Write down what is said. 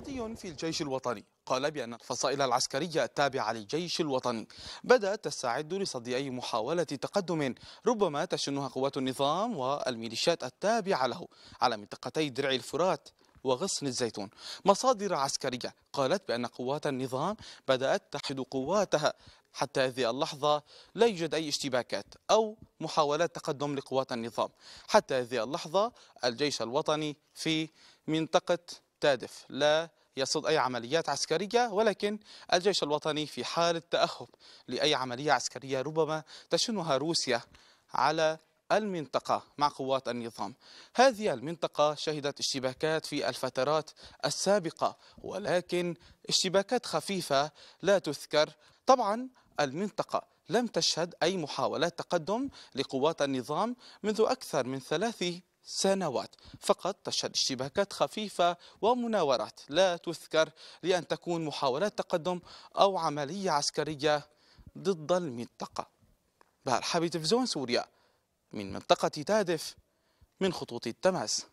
عسكري في الجيش الوطني قال بأن الفصائل العسكرية التابعة للجيش الوطني بدأت تستعد لصد أي محاولة تقدم ربما تشنها قوات النظام والميليشيات التابعة له على منطقتي درع الفرات وغصن الزيتون مصادر عسكرية قالت بأن قوات النظام بدأت تحد قواتها حتى هذه اللحظة لا يوجد أي اشتباكات أو محاولات تقدم لقوات النظام حتى هذه اللحظة الجيش الوطني في منطقة تستهدف لا يصد أي عمليات عسكرية ولكن الجيش الوطني في حالة تأهب لأي عملية عسكرية ربما تشنها روسيا على المنطقة مع قوات النظام هذه المنطقة شهدت اشتباكات في الفترات السابقة ولكن اشتباكات خفيفة لا تذكر طبعا المنطقة لم تشهد أي محاولات تقدم لقوات النظام منذ أكثر من ثلاث سنوات فقط تشهد اشتباكات خفيفة ومناورات لا تذكر لأن تكون محاولات تقدم أو عملية عسكرية ضد المنطقة بهار تلفزيون سوريا من منطقة تادف من خطوط التماس